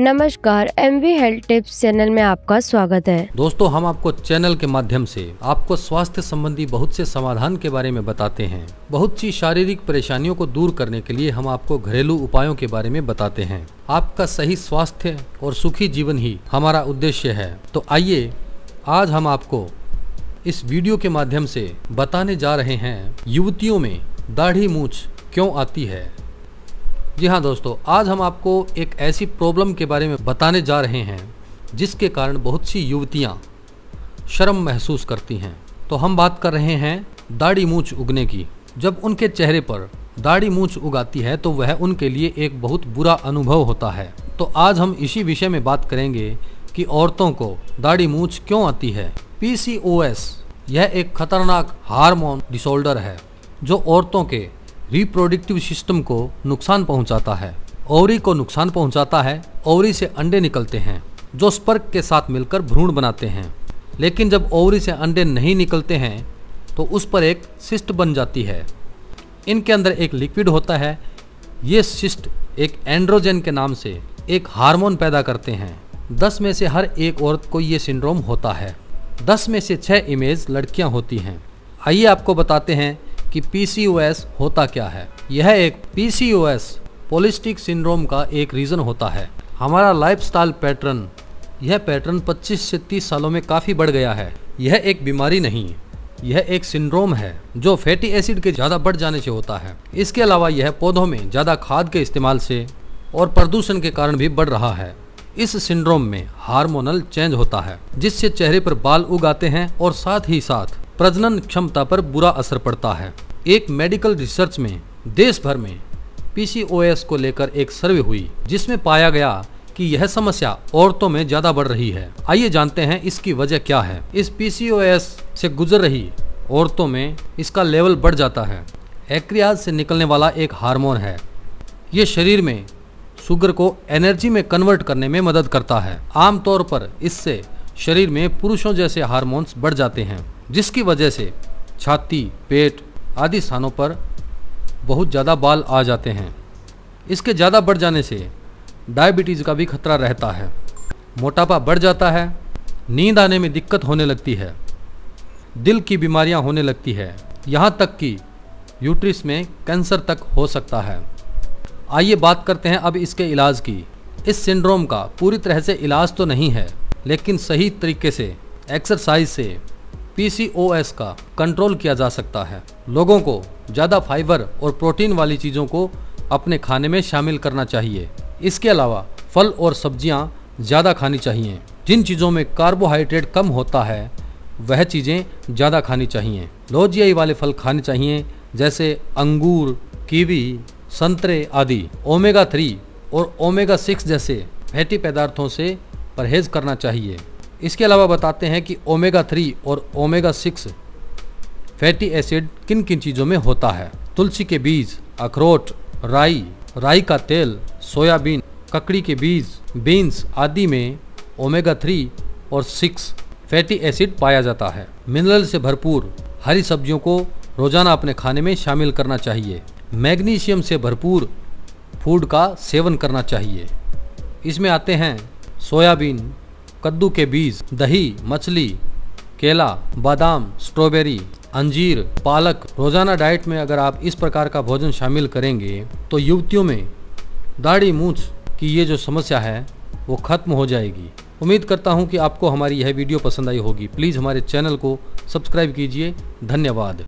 नमस्कार M V health tips channel में आपका स्वागत है दोस्तों हम आपको चैनल के माध्यम से आपको स्वास्थ्य संबंधी बहुत से समाधान के बारे में बताते हैं बहुत सी शारीरिक परेशानियों को दूर करने के लिए हम आपको घरेलू उपायों के बारे में बताते हैं आपका सही स्वास्थ्य और सुखी जीवन ही हमारा उद्देश्य है तो आइए आज हम आपको इस वीडियो के माध्यम से बताने जा रहे हैं युवतियों में दाढ़ी मूछ क्यों आती है जी हाँ दोस्तों आज हम आपको एक ऐसी प्रॉब्लम के बारे में बताने जा रहे हैं जिसके कारण बहुत सी युवतियाँ शर्म महसूस करती हैं तो हम बात कर रहे हैं दाढ़ी मूछ उगने की जब उनके चेहरे पर दाढ़ी मूछ उगाती है तो वह उनके लिए एक बहुत बुरा अनुभव होता है तो आज हम इसी विषय में बात करेंगे कि औरतों को दाढ़ी मूछ क्यों आती है पी यह एक खतरनाक हारमोन डिसऑर्डर है जो औरतों के रिप्रोडक्टिव सिस्टम को नुकसान पहुंचाता है ओवरी को नुकसान पहुंचाता है ओवरी से अंडे निकलते हैं जो स्पर्क के साथ मिलकर भ्रूण बनाते हैं लेकिन जब ओवरी से अंडे नहीं निकलते हैं तो उस पर एक सिस्ट बन जाती है इनके अंदर एक लिक्विड होता है ये सिस्ट एक एंड्रोजन के नाम से एक हार्मोन पैदा करते हैं दस में से हर एक औरत को ये सिंड्रोम होता है दस में से छः इमेज लड़कियां होती हैं आइए आपको बताते हैं कि पी होता क्या है यह एक पी पॉलिस्टिक सिंड्रोम का एक रीज़न होता है हमारा लाइफस्टाइल पैटर्न यह पैटर्न 25 से 30 सालों में काफ़ी बढ़ गया है यह एक बीमारी नहीं यह एक सिंड्रोम है जो फैटी एसिड के ज़्यादा बढ़ जाने से होता है इसके अलावा यह पौधों में ज़्यादा खाद के इस्तेमाल से और प्रदूषण के कारण भी बढ़ रहा है इस सिंड्रोम में हार्मोनल चेंज होता है जिससे चेहरे पर बाल उग आते हैं और साथ ही साथ प्रजनन क्षमता पर बुरा असर पड़ता है एक मेडिकल रिसर्च में देश भर में पीसीओएस को लेकर एक सर्वे हुई जिसमें पाया गया कि यह समस्या औरतों में ज्यादा बढ़ रही है आइए जानते हैं इसकी वजह क्या है इस पीसीओएस से गुजर रही औरतों में इसका लेवल बढ़ जाता है एक्रियाज से निकलने वाला एक हार्मोन है ये शरीर में शुगर को एनर्जी में कन्वर्ट करने में मदद करता है आमतौर पर इससे शरीर में पुरुषों जैसे हार्मोन्स बढ़ जाते हैं जिसकी वजह से छाती पेट आदि स्थानों पर बहुत ज़्यादा बाल आ जाते हैं इसके ज़्यादा बढ़ जाने से डायबिटीज़ का भी खतरा रहता है मोटापा बढ़ जाता है नींद आने में दिक्कत होने लगती है दिल की बीमारियां होने लगती है यहाँ तक कि यूट्रिस में कैंसर तक हो सकता है आइए बात करते हैं अब इसके इलाज की इस सिंड्रोम का पूरी तरह से इलाज तो नहीं है लेकिन सही तरीके से एक्सरसाइज से पीसीओएस का कंट्रोल किया जा सकता है लोगों को ज़्यादा फाइबर और प्रोटीन वाली चीज़ों को अपने खाने में शामिल करना चाहिए इसके अलावा फल और सब्जियाँ ज़्यादा खानी चाहिए जिन चीज़ों में कार्बोहाइड्रेट कम होता है वह चीज़ें ज़्यादा खानी चाहिए लोजियाई वाले फल खाने चाहिए जैसे अंगूर कीवी संतरे आदि ओमेगा थ्री और ओमेगा सिक्स जैसे फैटी पदार्थों से परहेज करना चाहिए इसके अलावा बताते हैं कि ओमेगा थ्री और ओमेगा सिक्स फैटी एसिड किन किन चीज़ों में होता है तुलसी के बीज अखरोट राई राई का तेल सोयाबीन ककड़ी के बीज बीन्स आदि में ओमेगा थ्री और सिक्स फैटी एसिड पाया जाता है मिनरल से भरपूर हरी सब्जियों को रोजाना अपने खाने में शामिल करना चाहिए मैग्नीशियम से भरपूर फूड का सेवन करना चाहिए इसमें आते हैं सोयाबीन कद्दू के बीज दही मछली केला बादाम स्ट्रॉबेरी अंजीर पालक रोजाना डाइट में अगर आप इस प्रकार का भोजन शामिल करेंगे तो युवतियों में दाढ़ी मूछ की ये जो समस्या है वो खत्म हो जाएगी उम्मीद करता हूँ कि आपको हमारी यह वीडियो पसंद आई होगी प्लीज़ हमारे चैनल को सब्सक्राइब कीजिए धन्यवाद